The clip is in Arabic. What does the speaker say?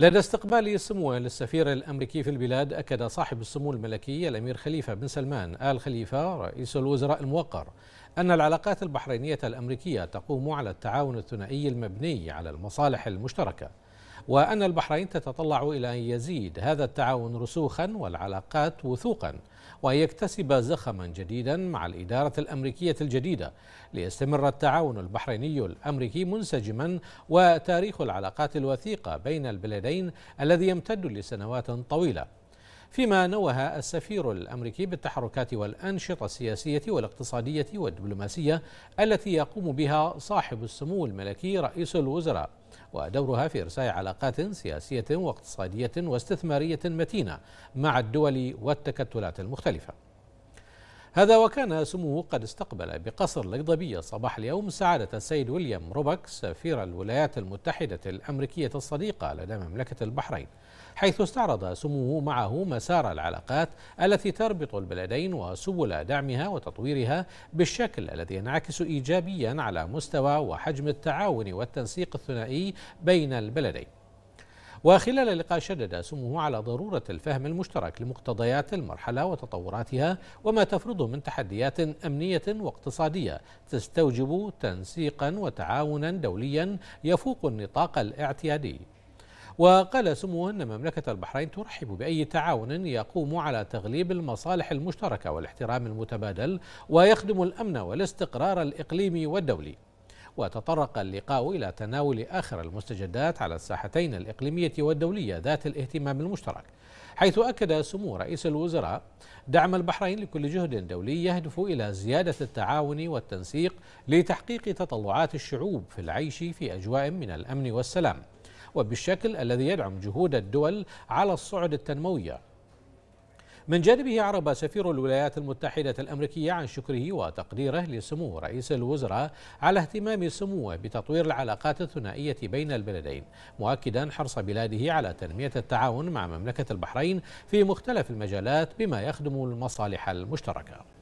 لدى استقبال سموه للسفير الأمريكي في البلاد أكد صاحب السمو الملكي الأمير خليفة بن سلمان آل خليفة رئيس الوزراء الموقر أن العلاقات البحرينية الأمريكية تقوم على التعاون الثنائي المبني على المصالح المشتركة وأن البحرين تتطلع إلى أن يزيد هذا التعاون رسوخا والعلاقات وثوقا وأن يكتسب زخما جديدا مع الإدارة الأمريكية الجديدة ليستمر التعاون البحريني الأمريكي منسجما وتاريخ العلاقات الوثيقة بين البلدين الذي يمتد لسنوات طويلة فيما نوه السفير الامريكي بالتحركات والانشطه السياسيه والاقتصاديه والدبلوماسيه التي يقوم بها صاحب السمو الملكي رئيس الوزراء ودورها في إرساء علاقات سياسية واقتصادية واستثمارية متينة مع الدول والتكتلات المختلفة هذا وكان سموه قد استقبل بقصر القضبية صباح اليوم سعادة السيد ويليام روبك سفير الولايات المتحدة الأمريكية الصديقة لدى مملكة البحرين حيث استعرض سموه معه مسار العلاقات التي تربط البلدين وسبل دعمها وتطويرها بالشكل الذي ينعكس إيجابيا على مستوى وحجم التعاون والتنسيق الثنائي بين البلدين وخلال اللقاء شدد سموه على ضرورة الفهم المشترك لمقتضيات المرحلة وتطوراتها وما تفرضه من تحديات أمنية واقتصادية تستوجب تنسيقا وتعاونا دوليا يفوق النطاق الاعتيادي وقال سموه أن مملكة البحرين ترحب بأي تعاون يقوم على تغليب المصالح المشتركة والاحترام المتبادل ويخدم الأمن والاستقرار الإقليمي والدولي وتطرق اللقاء إلى تناول آخر المستجدات على الساحتين الإقليمية والدولية ذات الاهتمام المشترك حيث أكد سمو رئيس الوزراء دعم البحرين لكل جهد دولي يهدف إلى زيادة التعاون والتنسيق لتحقيق تطلعات الشعوب في العيش في أجواء من الأمن والسلام وبالشكل الذي يدعم جهود الدول على الصعد التنمويه من جانبه عرب سفير الولايات المتحدة الأمريكية عن شكره وتقديره لسمو رئيس الوزراء على اهتمام سموه بتطوير العلاقات الثنائية بين البلدين مؤكدا حرص بلاده على تنمية التعاون مع مملكة البحرين في مختلف المجالات بما يخدم المصالح المشتركة